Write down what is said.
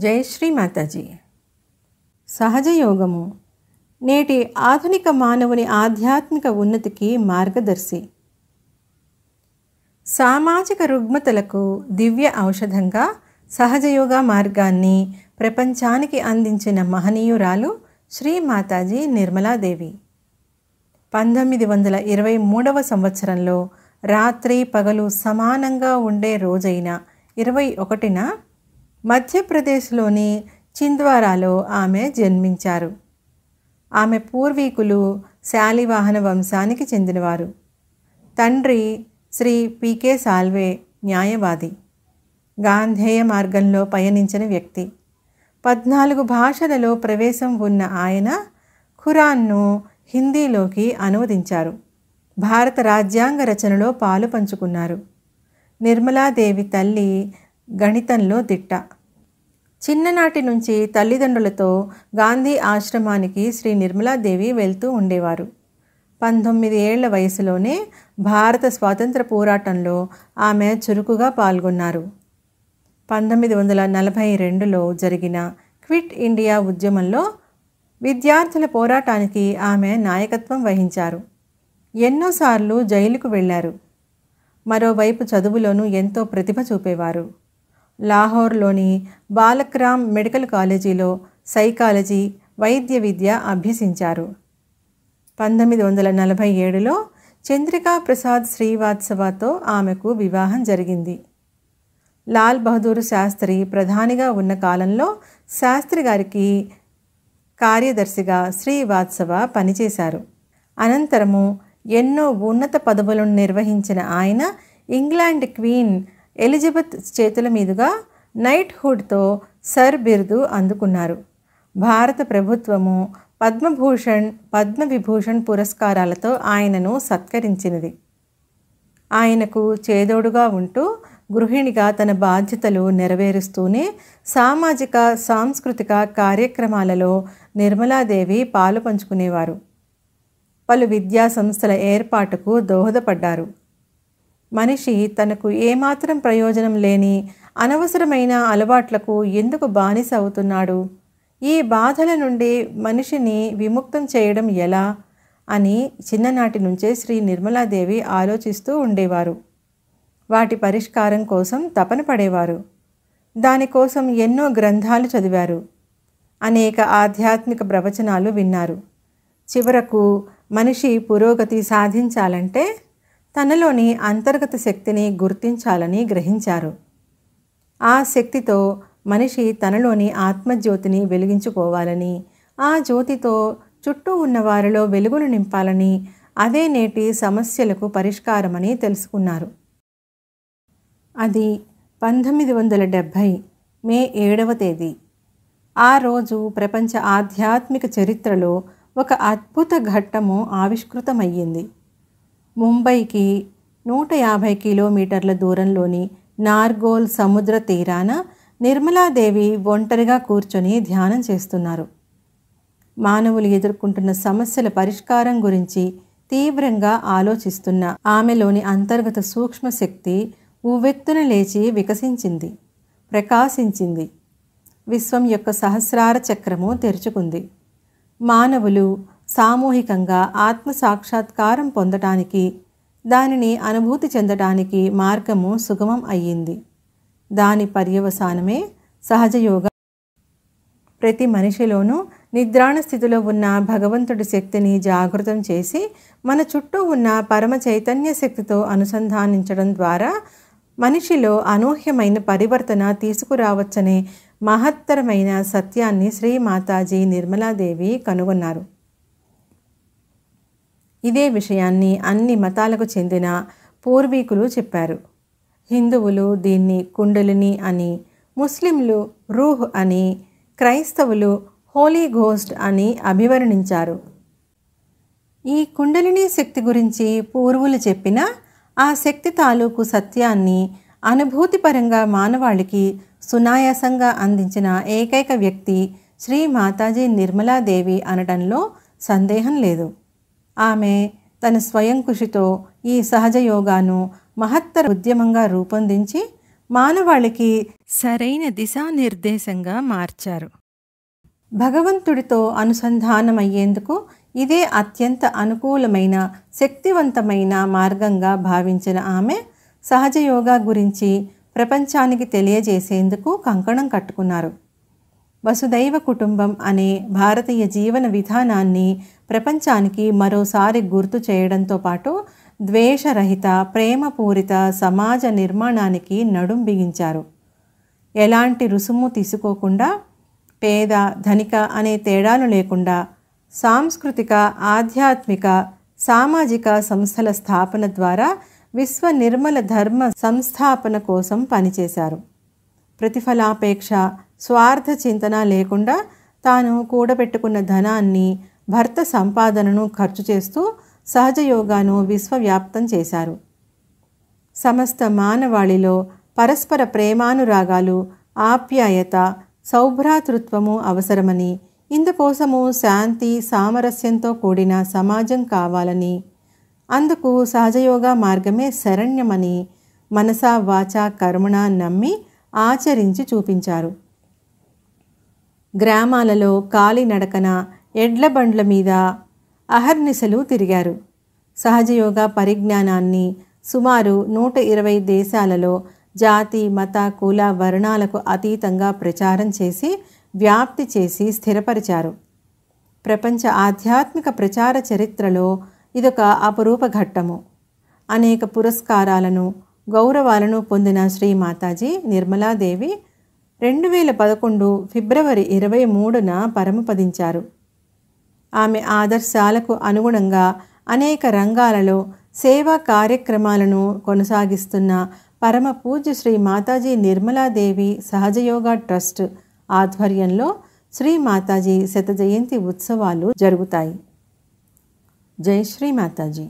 జయశ్రీ శ్రీ మాతాజీ సహజ యోగము నేటి ఆధునిక మానవుని ఆధ్యాత్మిక ఉన్నతికి మార్గదర్శి సామాజిక రుగ్మతలకు దివ్య ఔషధంగా సహజయోగ మార్గాన్ని ప్రపంచానికి అందించిన మహనీయురాలు శ్రీ మాతాజీ నిర్మలాదేవి పంతొమ్మిది వందల ఇరవై మూడవ సంవత్సరంలో రాత్రి పగలు సమానంగా ఉండే రోజైన ఇరవై ఒకటిన మధ్యప్రదేశ్లోని చింద్వారాలో ఆమె జన్మించారు ఆమె పూర్వీకులు శాలివాహన వంశానికి చెందినవారు తండ్రి శ్రీ పీకే సాల్వే న్యాయవాది గాంధేయ మార్గంలో పయనించిన వ్యక్తి పద్నాలుగు భాషలలో ప్రవేశం ఉన్న ఆయన ఖురాన్ను హిందీలోకి అనువదించారు భారత రాజ్యాంగ రచనలో పాలు పంచుకున్నారు నిర్మలాదేవి తల్లి గణితంలో దిట్ట చిన్ననాటి నుంచి తల్లిదండ్రులతో గాంధీ ఆశ్రమానికి శ్రీ నిర్మలాదేవి వెళ్తూ ఉండేవారు పంతొమ్మిది ఏళ్ల వయసులోనే భారత స్వాతంత్ర పోరాటంలో ఆమె చురుకుగా పాల్గొన్నారు పంతొమ్మిది వందల నలభై రెండులో జరిగిన క్విట్ ఇండియా ఉద్యమంలో విద్యార్థుల పోరాటానికి ఆమె నాయకత్వం వహించారు ఎన్నోసార్లు జైలుకు వెళ్ళారు మరోవైపు చదువులోనూ ఎంతో ప్రతిభ చూపేవారు లాహోర్లోని బాలక్రామ్ మెడికల్ కాలేజీలో సైకాలజీ వైద్య విద్య అభ్యసించారు పంతొమ్మిది వందల నలభై ఏడులో చంద్రికా ప్రసాద్ శ్రీవాత్సవతో ఆమెకు వివాహం జరిగింది లాల్ బహదూర్ శాస్త్రి ప్రధానిగా ఉన్న కాలంలో శాస్త్రి గారికి కార్యదర్శిగా శ్రీవాత్సవ పనిచేశారు అనంతరము ఎన్నో ఉన్నత పదవులను నిర్వహించిన ఆయన ఇంగ్లాండ్ క్వీన్ ఎలిజబెత్ చేతుల మీదుగా నైట్ హుడ్తో సర్ బిరుదు అందుకున్నారు భారత ప్రభుత్వము పద్మభూషణ్ పద్మవిభూషణ్ పురస్కారాలతో ఆయనను సత్కరించినది ఆయనకు చేదోడుగా ఉంటూ గృహిణిగా తన బాధ్యతలు నెరవేరుస్తూనే సామాజిక సాంస్కృతిక కార్యక్రమాలలో నిర్మలాదేవి పాలు పంచుకునేవారు పలు విద్యా సంస్థల ఏర్పాటుకు దోహదపడ్డారు మనిషి తనకు ఏమాత్రం ప్రయోజనం లేని అనవసరమైన అలవాట్లకు ఎందుకు బానిస అవుతున్నాడు ఈ బాధల నుండి మనిషిని విముక్తం చేయడం ఎలా అని చిన్ననాటి నుంచే శ్రీ నిర్మలాదేవి ఆలోచిస్తూ ఉండేవారు వాటి పరిష్కారం కోసం తపన పడేవారు దానికోసం ఎన్నో గ్రంథాలు చదివారు అనేక ఆధ్యాత్మిక ప్రవచనాలు విన్నారు చివరకు మనిషి పురోగతి సాధించాలంటే తనలోని అంతర్గత శక్తిని గుర్తించాలని గ్రహించారు ఆ శక్తితో మనిషి తనలోని ఆత్మజ్యోతిని వెలిగించుకోవాలని ఆ జ్యోతితో చుట్టూ ఉన్న వారిలో వెలుగులు నింపాలని అదే నేటి సమస్యలకు పరిష్కారమని తెలుసుకున్నారు అది పంతొమ్మిది వందల డెబ్భై మే ఏడవ తేదీ ఆ రోజు ప్రపంచ ఆధ్యాత్మిక చరిత్రలో ఒక అద్భుత ఘట్టము ఆవిష్కృతమయ్యింది ముంబైకి నూట యాభై కిలోమీటర్ల దూరంలోని నార్గోల్ సముద్ర తీరాన నిర్మలాదేవి ఒంటరిగా కూర్చొని ధ్యానం చేస్తున్నారు మానవులు ఎదుర్కొంటున్న సమస్యల పరిష్కారం గురించి తీవ్రంగా ఆలోచిస్తున్న ఆమెలోని అంతర్గత సూక్ష్మశక్తి ఉవ్వెత్తున లేచి వికసించింది ప్రకాశించింది విశ్వం యొక్క సహస్రార చక్రము తెరుచుకుంది మానవులు సామూహికంగా ఆత్మ సాక్షాత్కారం పొందటానికి దానిని అనుభూతి చెందటానికి మార్గము సుగమం అయ్యింది దాని పర్యవసానమే సహజయోగ ప్రతి మనిషిలోనూ నిద్రాణ స్థితిలో ఉన్న భగవంతుడి శక్తిని జాగృతం చేసి మన చుట్టూ ఉన్న పరమ చైతన్య శక్తితో అనుసంధానించడం ద్వారా మనిషిలో అనూహ్యమైన పరివర్తన తీసుకురావచ్చనే మహత్తరమైన సత్యాన్ని శ్రీ మాతాజీ నిర్మలాదేవి కనుగొన్నారు ఇదే విషయాన్ని అన్ని మతాలకు చెందిన పూర్వీకులు చెప్పారు హిందువులు దీన్ని కుండలిని అని ముస్లింలు రూహ్ అని క్రైస్తవులు హోలీ ఘోస్ట్ అని అభివర్ణించారు ఈ కుండలిని శక్తి గురించి పూర్వులు చెప్పిన ఆ శక్తి తాలూకు సత్యాన్ని అనుభూతిపరంగా మానవాళికి సునాయాసంగా అందించిన ఏకైక వ్యక్తి శ్రీ మాతాజీ నిర్మలాదేవి అనడంలో సందేహం లేదు ఆమె తన స్వయం కృషితో ఈ సహజ యోగాను మహత్తర ఉద్యమంగా రూపొందించి మానవాళికి సరైన దిశానిర్దేశంగా మార్చారు భగవంతుడితో అనుసంధానమయ్యేందుకు ఇదే అత్యంత అనుకూలమైన శక్తివంతమైన మార్గంగా భావించిన ఆమె సహజయోగా గురించి ప్రపంచానికి తెలియజేసేందుకు కంకణం కట్టుకున్నారు వసుదైవ కుటుంబం అనే భారతీయ జీవన విధానాన్ని ప్రపంచానికి మరోసారి గుర్తు చేయడంతో పాటు ద్వేషరహిత ప్రేమపూరిత సమాజ నిర్మాణానికి నడుం బిగించారు ఎలాంటి రుసుము తీసుకోకుండా పేద ధనిక అనే తేడాలు లేకుండా సాంస్కృతిక ఆధ్యాత్మిక సామాజిక సంస్థల స్థాపన ద్వారా విశ్వ నిర్మల ధర్మ సంస్థాపన కోసం పనిచేశారు ప్రతిఫలాపేక్ష స్వార్థ చింతన లేకుండా తాను కూడబెట్టుకున్న ధనాన్ని భర్త సంపాదనను ఖర్చు చేస్తూ సహజ యోగాను విశ్వవ్యాప్తం చేశారు సమస్త మానవాళిలో పరస్పర ప్రేమానురాగాలు ఆప్యాయత సౌభ్రాతృత్వము అవసరమని ఇందుకోసము శాంతి సామరస్యంతో కూడిన సమాజం కావాలని అందుకు సహజయోగ మార్గమే శరణ్యమని మనసా వాచ కర్మణ నమ్మి ఆచరించి చూపించారు గ్రామాలలో కాలినడకన ఎడ్ల బండ్ల మీద అహర్నిశలు తిరిగారు సహజయోగ పరిజ్ఞానాన్ని సుమారు నూట ఇరవై దేశాలలో జాతి మత కుల వర్ణాలకు అతీతంగా ప్రచారం చేసి వ్యాప్తి చేసి స్థిరపరిచారు ప్రపంచ ఆధ్యాత్మిక ప్రచార చరిత్రలో ఇదొక అపురూప ఘట్టము అనేక పురస్కారాలను గౌరవాలను పొందిన శ్రీ మాతాజీ నిర్మలాదేవి రెండు వేల పదకొండు ఫిబ్రవరి ఇరవై మూడున పరమపదించారు ఆమె ఆదర్శాలకు అనుగుణంగా అనేక రంగాలలో సేవా కార్యక్రమాలను కొనసాగిస్తున్న పరమ పూజ్య శ్రీ మాతాజీ నిర్మలాదేవి సహజయోగా ట్రస్ట్ ఆధ్వర్యంలో శ్రీ మాతాజీ శత జయంతి ఉత్సవాలు జరుగుతాయి జై శ్రీ మాతాజీ